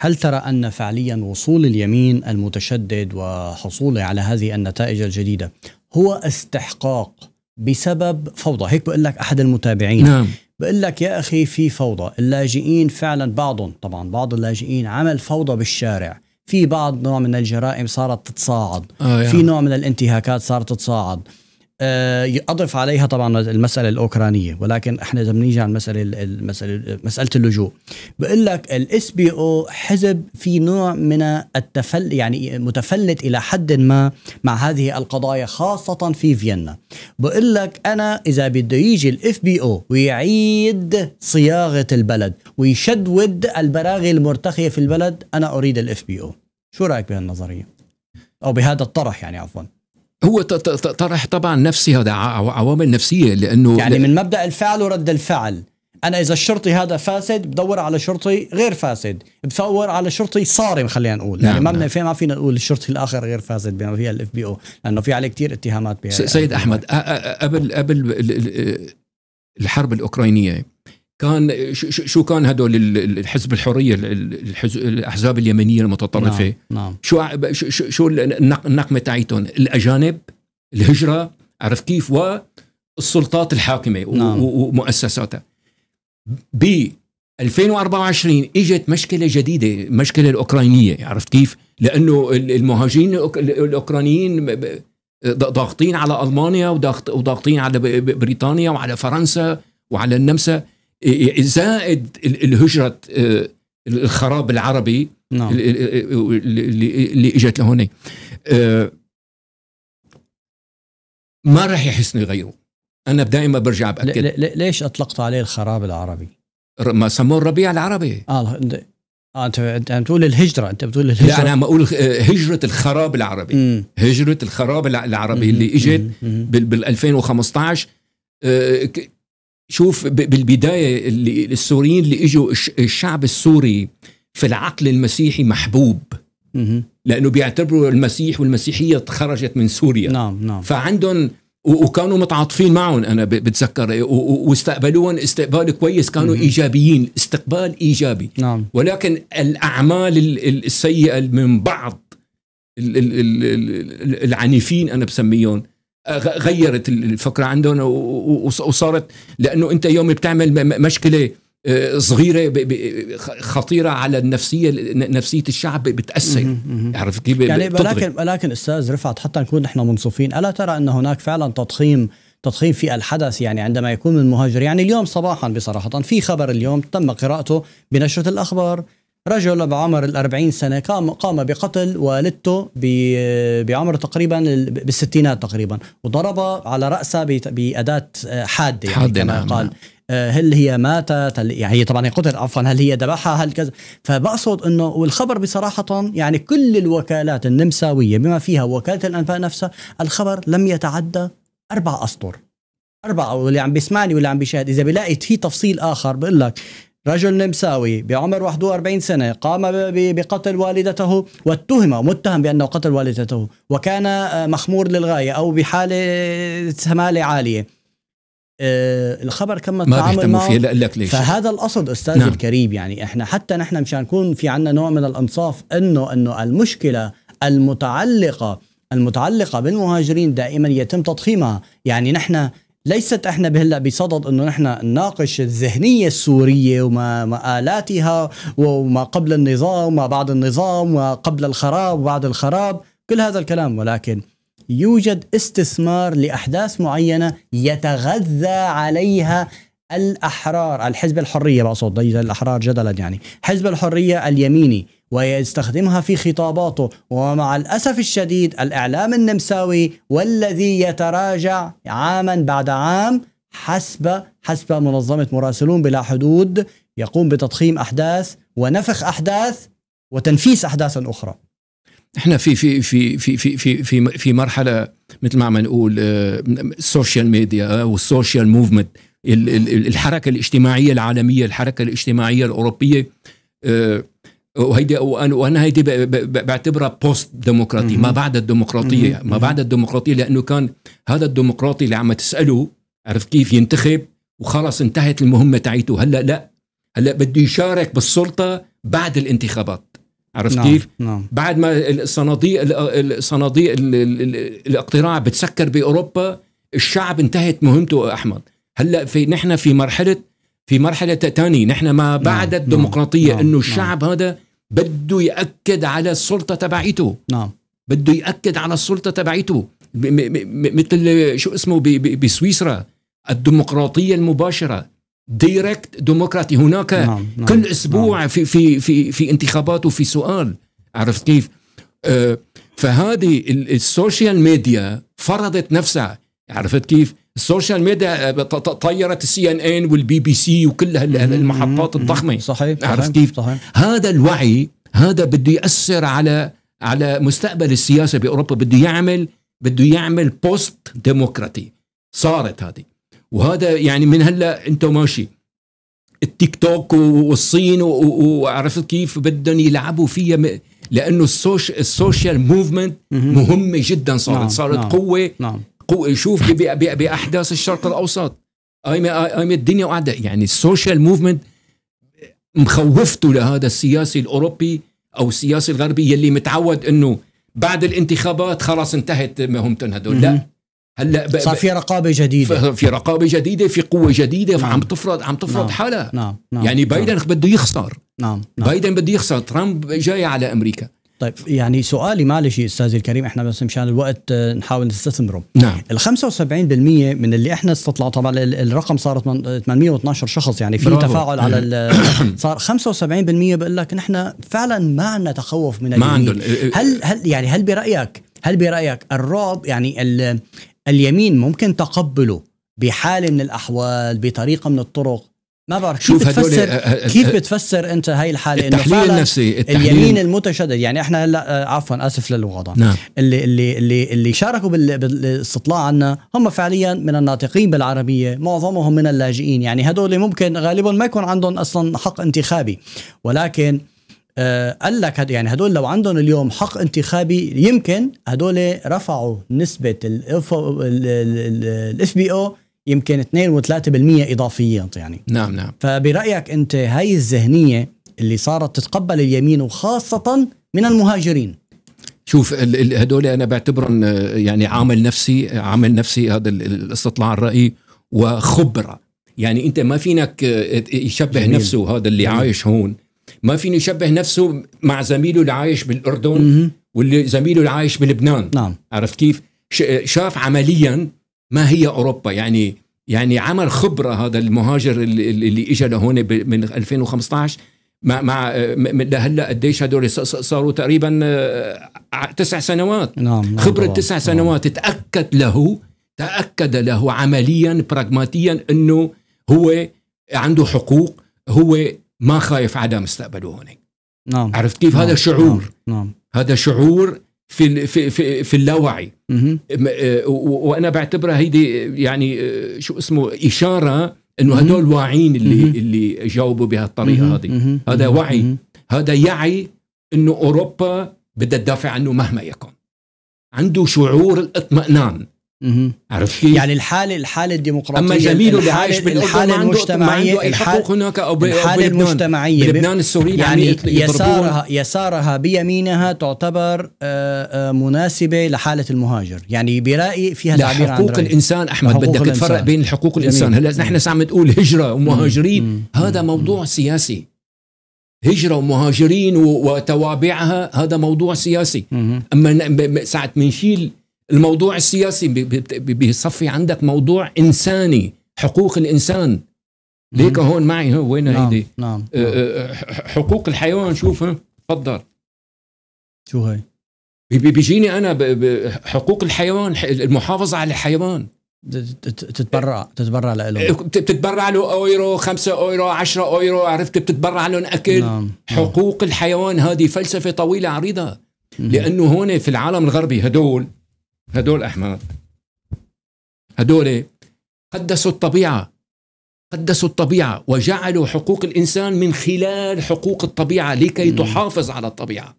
هل ترى أن فعليا وصول اليمين المتشدد وحصوله على هذه النتائج الجديدة هو استحقاق بسبب فوضى هيك بقول لك أحد المتابعين نعم. بقول لك يا أخي في فوضى اللاجئين فعلا بعضهم طبعا بعض اللاجئين عمل فوضى بالشارع في بعض نوع من الجرائم صارت تتصاعد آه يعني. في نوع من الانتهاكات صارت تتصاعد اضف آه، عليها طبعا المساله الاوكرانيه ولكن احنا اذا بنيجي على المساله المساله مساله اللجوء بقول لك الاس بي او حزب في نوع من التفل يعني متفلت الى حد ما مع هذه القضايا خاصه في فيينا بقول لك انا اذا بده يجي الاف بي او ويعيد صياغه البلد ويشدود البراغي المرتخيه في البلد انا اريد الاف بي او شو رايك بهالنظريه او بهذا الطرح يعني عفوا هو طرح طبعا نفسي هذا عوامل نفسيه لانه يعني من مبدا الفعل ورد الفعل انا اذا الشرطي هذا فاسد بدور على شرطي غير فاسد بدور على شرطي صارم خلينا نقول يعني نعم يعني ما نعم. ما فينا نقول الشرطي الاخر غير فاسد بما فيها الاف بي او لانه في عليه كثير اتهامات بها سيد احمد قبل قبل الحرب الاوكرانيه كان شو كان هدول الحزب الحريه الاحزاب اليمنيه المتطرفه نعم. نعم. شو شو النقمه تاعيتهم الاجانب الهجره عرف كيف والسلطات الحاكمه نعم. ومؤسساتها ب 2024 اجت مشكله جديده مشكله الاوكرانيه عرفت كيف لانه المهاجرين الاوكرانيين ضاغطين على المانيا وضاغطين على بريطانيا وعلى فرنسا وعلى النمسا زائد الهجرة آه، الخراب العربي نعم. اللي اجت لهون آه، ما راح يحسنوا يغيروا انا دائما برجع باكد ليش اطلقت عليه الخراب العربي؟ ما سموه الربيع العربي آه،, اه انت انت بتقول الهجره انت بتقول الهجره لا انا عم اقول هجره الخراب العربي مم. هجره الخراب العربي مم. اللي اجت بال 2015 شوف بالبدايه اللي السوريين اللي اجوا الشعب السوري في العقل المسيحي محبوب لانه بيعتبروا المسيح والمسيحيه خرجت من سوريا نعم نعم فعندهم وكانوا متعاطفين معهم انا بتذكر واستقبلوهم استقبال كويس كانوا مم. ايجابيين استقبال ايجابي نعم. ولكن الاعمال السيئه من بعض العنيفين انا بسميهم غيرت الفكره عندهم وصارت لانه انت يوم بتعمل مشكله آه، صغيره خطيره على النفسيه نفسيه الشعب بتاثر عرفت كيف يعني ولكن ولكن استاذ رفعت حتى نكون نحن منصفين الا ترى ان هناك فعلا تضخيم تضخيم في الحدث يعني عندما يكون من مهاجر يعني اليوم صباحا بصراحه في خبر اليوم تم قراءته بنشره الاخبار رجل بعمر الأربعين سنة قام, قام بقتل والدته بعمر تقريبا بالستينات تقريبا وضربها على رأسها بأداة آه، حادة يعني حادة كما نعم. قال نعم. آه، هل هي ماتت هل يعني هي طبعا هي قتلت عفوا هل هي ذبحها هل كذا فبقصد انه والخبر بصراحه يعني كل الوكالات النمساويه بما فيها وكاله الانباء نفسها الخبر لم يتعدى اربع اسطر أربعة واللي عم بيسمعني واللي عم بيشاهد إذا بلاقي في تفصيل آخر بقول لك رجل نمساوي بعمر 41 سنة قام بقتل والدته واتهم متهم بأنه قتل والدته وكان آه، مخمور للغاية أو بحالة آه، سمالة عالية آه، الخبر كم تعامل ما فيه لك ليش فهذا القصد استاذ نعم. الكريم يعني احنا حتى نحن مشان نكون في عنا نوع من الانصاف انه انه المشكله المتعلقه المتعلقه بالمهاجرين دائما يتم تضخيمها يعني نحن ليست احنا بهلا بصدد انه نحن نناقش الذهنيه السوريه ومآلاتها وما قبل النظام وما بعد النظام وقبل الخراب وبعد الخراب كل هذا الكلام ولكن يوجد استثمار لاحداث معينه يتغذى عليها الاحرار الحزب الحريه بقصد الاحرار جدلا يعني حزب الحريه اليميني ويستخدمها في خطاباته ومع الأسف الشديد الإعلام النمساوي والذي يتراجع عاما بعد عام حسب حسب منظمة مراسلون بلا حدود يقوم بتضخيم أحداث ونفخ أحداث وتنفيس أحداث أخرى احنا في في في في في في في, في مرحله مثل ما عم نقول السوشيال ميديا والسوشيال موفمنت الحركه الاجتماعيه العالميه الحركه الاجتماعيه الاوروبيه آه، وهيدي وانا هيدي بعتبرها بوست ديمقراطي ما بعد الديمقراطيه ما بعد الديمقراطيه لانه كان هذا الديمقراطي اللي عم تساله عرفت كيف ينتخب وخلص انتهت المهمه تاعيته هلا لا هلا بده يشارك بالسلطه بعد الانتخابات عرفت نعم. كيف؟ نعم. بعد ما الصناديق الصناديق الاقتراع بتسكر باوروبا الشعب انتهت مهمته احمد هلا في نحن في مرحله في مرحله ثانيه نحن ما نعم، بعد نعم. الديمقراطيه نعم. انه نعم. الشعب نعم. هذا بده ياكد على السلطه تبعيته نعم بده ياكد على السلطه تبعيته مثل شو اسمه بسويسرا الديمقراطيه المباشره دايركت ديمقراطي هناك نعم. نعم. كل نعم. اسبوع نعم. في في في في انتخابات وفي سؤال عرفت كيف آه فهذه السوشيال ميديا فرضت نفسها عرفت كيف السوشيال ميديا آه، طيرت السي ان ان والبي بي سي وكل هالمحطات الضخمه صحيح عرفت كيف؟ صحيح. هذا الوعي هذا بده ياثر على على مستقبل السياسه باوروبا بده يعمل بده يعمل بوست ديمقراطي صارت هذه وهذا يعني من هلا انت ماشي التيك توك والصين وعرفت كيف بدهم يلعبوا فيها لانه السوش السوشيال موفمنت مهمه جدا صارت نعم. صارت نعم، قوه نعم. شوف باحداث الشرق الاوسط قايمه قايمه الدنيا وقاعده يعني السوشيال موفمنت مخوفته لهذا السياسي الاوروبي او السياسي الغربي يلي متعود انه بعد الانتخابات خلاص انتهت مهمتهم هدول لا هلا صار في رقابه جديده في رقابه جديده في قوه جديده نعم. عم تفرض عم تفرض نعم. حالها نعم. نعم. يعني نعم. بايدن نعم. بده يخسر نعم. نعم. بايدن بده يخسر ترامب جاي على امريكا طيب يعني سؤالي معلش استاذي الكريم احنا بس مشان الوقت آه، نحاول نستثمره نعم ال 75% من اللي احنا استطلع طبعا الرقم صار 812 شخص يعني في تفاعل على صار 75% بقول لك نحن فعلا ما عندنا تخوف من ما عندهم هل هل يعني هل برايك هل برايك الرعب يعني اليمين ممكن تقبله بحاله من الاحوال بطريقه من الطرق ما بعرف شوف كيف بتفسر كيف بتفسر انت هاي الحاله انه التحليل النفسي التحليل اليمين المتشدد يعني احنا هلا عفوا اسف للوضع نعم. اللي اللي اللي اللي شاركوا بالاستطلاع عنا هم فعليا من الناطقين بالعربيه معظمهم من اللاجئين يعني هدول ممكن غالبا ما يكون عندهم اصلا حق انتخابي ولكن قال لك هد يعني هدول لو عندهم اليوم حق انتخابي يمكن هدول رفعوا نسبه الاف بي او يمكن 2 و3% اضافيا يعني نعم نعم فبرايك انت هاي الذهنيه اللي صارت تتقبل اليمين وخاصه من المهاجرين شوف هدول انا بعتبرهم آه، يعني عامل نفسي عامل نفسي هذا الاستطلاع الراي وخبره يعني انت ما فينك آه، يشبه جميل. نفسه هذا اللي جميل. عايش هون ما فينه يشبه نفسه مع زميله اللي عايش بالاردن واللي زميله اللي عايش بلبنان نعم عرفت كيف شاف عمليا ما هي اوروبا يعني يعني عمل خبره هذا المهاجر اللي, اللي اجى لهون من 2015 مع مع لهلا قديش هدول صاروا تقريبا آه، تسع سنوات نعم, نعم خبره تسع سنوات نعم. تاكد له تاكد له عمليا براغماتيا انه هو عنده حقوق هو ما خايف على مستقبله هون نعم عرفت كيف نعم. هذا شعور نعم. نعم. هذا شعور في في في, في اللاوعي آه، وانا بعتبرها هيدي يعني آه، شو اسمه اشاره انه هدول واعيين اللي اللي جاوبوا بهالطريقه هذه هذا وعي هذا يعي انه اوروبا بدها تدافع عنه مهما يكن عنده شعور الاطمئنان عرفت كيف؟ يعني الحاله الحاله الديمقراطيه اما جميل اللي عايش بالحاله المجتمعيه الحقوق هناك او الحاله المجتمعيه بلبنان السوري يعني, يعني يسارها يسارها بيمينها تعتبر آه، آه، مناسبه لحاله المهاجر يعني برايي فيها تعبير عن حقوق الانسان احمد بدك تفرق بين حقوق الانسان هلا نحن عم نقول هجره ومهاجرين هذا موضوع سياسي هجرة ومهاجرين وتوابعها هذا موضوع سياسي أما ساعة منشيل الموضوع السياسي بيصفي عندك موضوع انساني حقوق الانسان ليك هون معي هون وين نعم هيدي نعم أه، أه، أه، حقوق الحيوان شوف تفضل شو هي بيجيني انا حقوق الحيوان المحافظه على الحيوان تتبرع تتبرع له إيه، بتتبرع له اورو 5 اورو 10 اورو عرفت بتتبرع لهم اكل نعم،, نعم. حقوق الحيوان هذه فلسفه طويله عريضه لانه هون في العالم الغربي هدول هدول أحمد هدول قدسوا الطبيعة قدسوا الطبيعة وجعلوا حقوق الإنسان من خلال حقوق الطبيعة لكي م. تحافظ على الطبيعة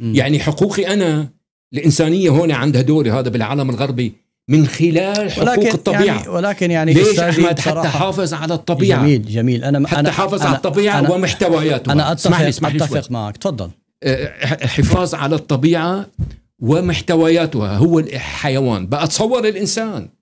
م. يعني حقوقي أنا الإنسانية هون عند هدول هذا بالعالم الغربي من خلال حقوق ولكن يعني الطبيعة يعني ولكن يعني ليش أحمد حتى حافظ على الطبيعة جميل جميل أنا حتى أنا حافظ أنا على الطبيعة أنا ومحتوياتها أنا أتفق, أتفق معك تفضل أه، حفاظ على الطبيعة ومحتوياتها هو الحيوان بقى تصور الإنسان